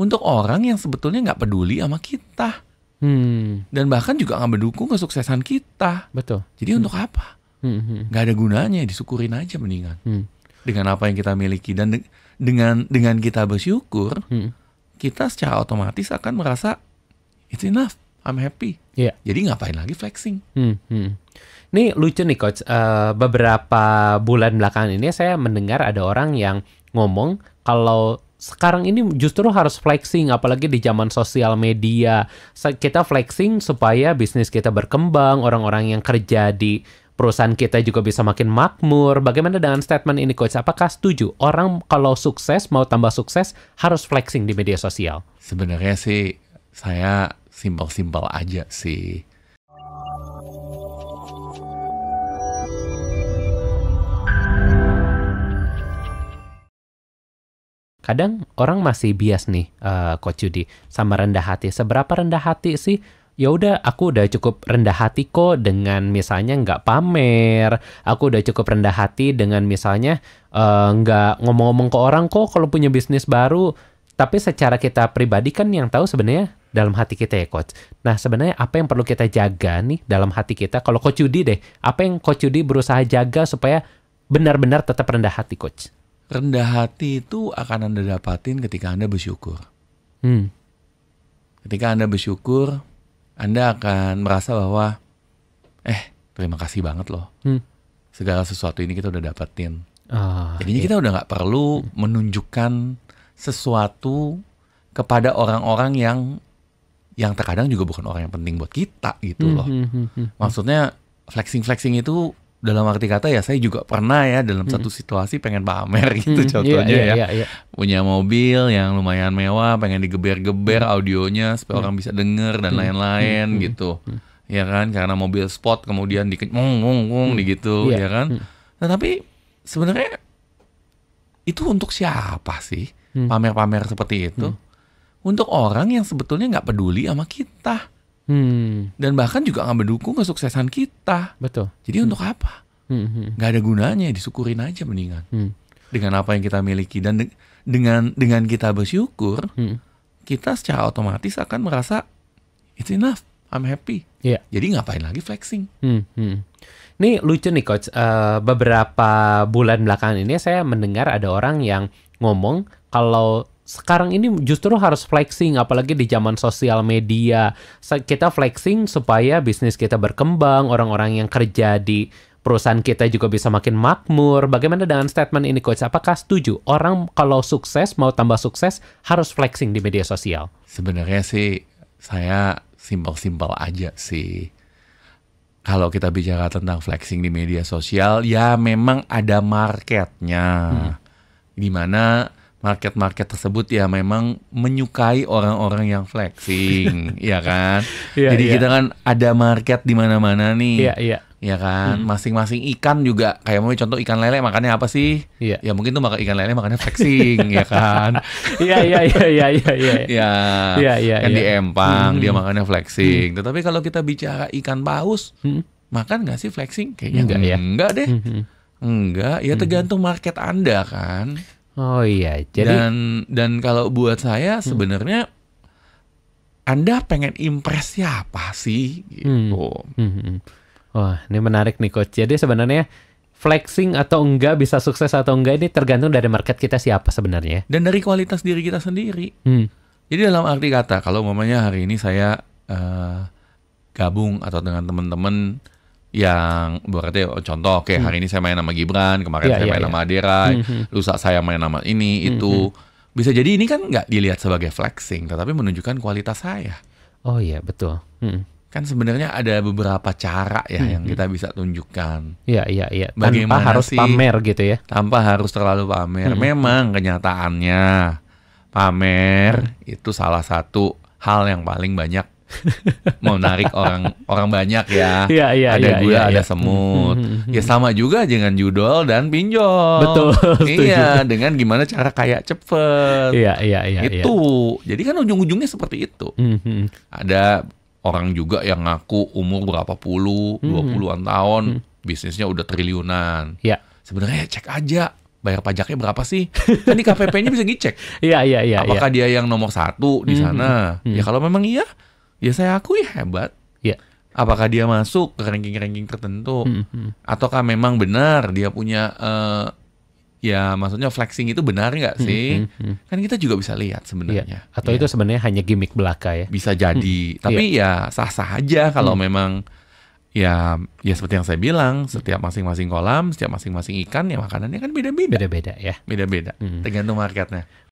untuk orang yang sebetulnya nggak peduli sama kita hmm. dan bahkan juga nggak mendukung kesuksesan kita betul jadi hmm. untuk apa hmm, hmm, hmm. nggak hmm. ada gunanya disyukurin aja mendingan hmm. dengan apa yang kita miliki dan de dengan dengan kita bersyukur hmm. kita secara otomatis akan merasa it's enough I'm happy yeah. jadi ngapain lagi flexing hmm. Hmm. Ini lucu nih coach, uh, beberapa bulan belakangan ini saya mendengar ada orang yang ngomong kalau sekarang ini justru harus flexing apalagi di zaman sosial media kita flexing supaya bisnis kita berkembang orang-orang yang kerja di perusahaan kita juga bisa makin makmur bagaimana dengan statement ini coach apakah setuju orang kalau sukses mau tambah sukses harus flexing di media sosial sebenarnya sih saya simpel-simpel aja sih kadang orang masih bias nih uh, coach Judy sama rendah hati seberapa rendah hati sih ya udah aku udah cukup rendah hati kok dengan misalnya nggak pamer aku udah cukup rendah hati dengan misalnya uh, nggak ngomong-ngomong ke orang kok kalau punya bisnis baru tapi secara kita pribadi kan yang tahu sebenarnya dalam hati kita ya coach. Nah sebenarnya apa yang perlu kita jaga nih dalam hati kita? Kalau coach Judy deh, apa yang coach Judy berusaha jaga supaya benar-benar tetap rendah hati coach? rendah hati itu akan Anda dapatin ketika Anda bersyukur. Hmm. Ketika Anda bersyukur, Anda akan merasa bahwa, eh, terima kasih banget loh. Hmm. Segala sesuatu ini kita udah dapetin. Ah, Jadinya iya. kita udah nggak perlu hmm. menunjukkan sesuatu kepada orang-orang yang yang terkadang juga bukan orang yang penting buat kita gitu hmm, loh. Hmm, hmm, hmm, hmm. Maksudnya flexing-flexing itu dalam arti kata ya saya juga pernah ya dalam hmm. satu situasi pengen pamer gitu hmm. contohnya yeah, yeah, ya yeah, yeah. punya mobil yang lumayan mewah pengen digeber-geber hmm. audionya supaya hmm. orang bisa denger dan lain-lain hmm. gitu hmm. ya kan karena mobil sport kemudian di ngung ngung ngung hmm. gitu yeah. ya iya kan hmm. nah tapi sebenarnya itu untuk siapa sih mm. pamer-pamer hmm. seperti itu hmm. untuk orang yang sebetulnya nggak peduli sama kita Hmm. Dan bahkan juga nggak mendukung kesuksesan kita. Betul. Jadi hmm. untuk apa? Hmm. hmm. ada gunanya, disyukurin aja mendingan. Hmm. Dengan apa yang kita miliki dan de dengan dengan kita bersyukur, hmm. kita secara otomatis akan merasa it's enough, I'm happy. Yeah. Jadi ngapain lagi flexing? Hmm. Hmm. Ini lucu nih coach. Uh, beberapa bulan belakangan ini saya mendengar ada orang yang ngomong kalau sekarang ini justru harus flexing apalagi di zaman sosial media kita flexing supaya bisnis kita berkembang orang-orang yang kerja di perusahaan kita juga bisa makin makmur bagaimana dengan statement ini coach apakah setuju orang kalau sukses mau tambah sukses harus flexing di media sosial sebenarnya sih saya simpel-simpel aja sih kalau kita bicara tentang flexing di media sosial ya memang ada marketnya hmm. dimana market-market tersebut ya memang menyukai orang-orang yang flexing, ya kan? Yeah, Jadi yeah. kita kan ada market di mana-mana nih. Iya, yeah, iya. Yeah. Ya kan, masing-masing hmm. ikan juga kayak mau contoh ikan lele makannya apa sih? Ya mungkin tuh makan ikan lele makannya flexing, ya kan? Iya, iya, iya, iya, iya. Iya. Iya, iya. Kan di empang hmm. dia makannya flexing. Hmm. Tetapi kalau kita bicara ikan paus, hmm. makan nggak sih flexing? Kayaknya enggak, enggak ya. Enggak deh. Hmm. Enggak, ya tergantung market Anda kan. Oh iya, jadi dan dan kalau buat saya hmm. sebenarnya Anda pengen impress siapa sih gitu. Hmm. Hmm, hmm. hmm. Wah, ini menarik nih coach. Jadi sebenarnya flexing atau enggak bisa sukses atau enggak ini tergantung dari market kita siapa sebenarnya. Dan dari kualitas diri kita sendiri. Hmm. Jadi dalam arti kata kalau mamanya hari ini saya uh, gabung atau dengan teman-teman yang berarti oh, contoh kayak hmm. hari ini saya main nama Gibran, kemarin yeah, saya yeah, main yeah. nama Aderai, mm-hmm. Hmm, hmm. lusa saya main nama ini hmm itu. Hmm. Bisa jadi ini kan nggak dilihat sebagai flexing, tetapi menunjukkan kualitas saya. Oh iya, betul. Hmm. Kan sebenarnya ada beberapa cara ya hmm. yang kita bisa tunjukkan. Iya, iya, iya. Bagaimana tanpa harus sih, pamer gitu ya. Tanpa harus terlalu pamer. Hmm. Memang kenyataannya pamer hmm. itu salah satu hal yang paling banyak mau narik orang orang banyak ya. Iya iya Ada ya, gula, ya, ada ya. semut. Hmm, hmm, hmm. ya sama juga dengan judol dan pinjol. Betul. Iya, dengan gimana cara kayak cepet. Iya iya iya. iya. Itu. Ya. Jadi kan ujung-ujungnya seperti itu. ada orang juga yang ngaku umur berapa puluh, dua puluh puluhan tahun, bisnisnya udah triliunan. Iya. Sebenarnya ya cek aja bayar pajaknya berapa sih? Kan di KPP-nya bisa ngecek. Iya, iya, iya, iya. Apakah ya. dia yang nomor satu di sana? Hmm. Hmm. Ya kalau memang iya, ya saya akui hebat. Yeah. Apakah dia masuk ke ranking-ranking tertentu, mm -hmm. ataukah memang benar dia punya uh, ya maksudnya flexing itu benar nggak hmm, sih? Mm hmm, Kan kita juga bisa lihat sebenarnya. Yeah. atau yeah. itu sebenarnya hanya gimmick belaka ya? Bisa jadi. Hmm. hmm. Tapi ya. ya sah-sah aja kalau hmm. memang ya ya seperti yang saya bilang, setiap masing-masing kolam, setiap masing-masing ikan ya makanannya kan beda-beda. Beda-beda ya. Beda-beda. Hmm. Tergantung marketnya.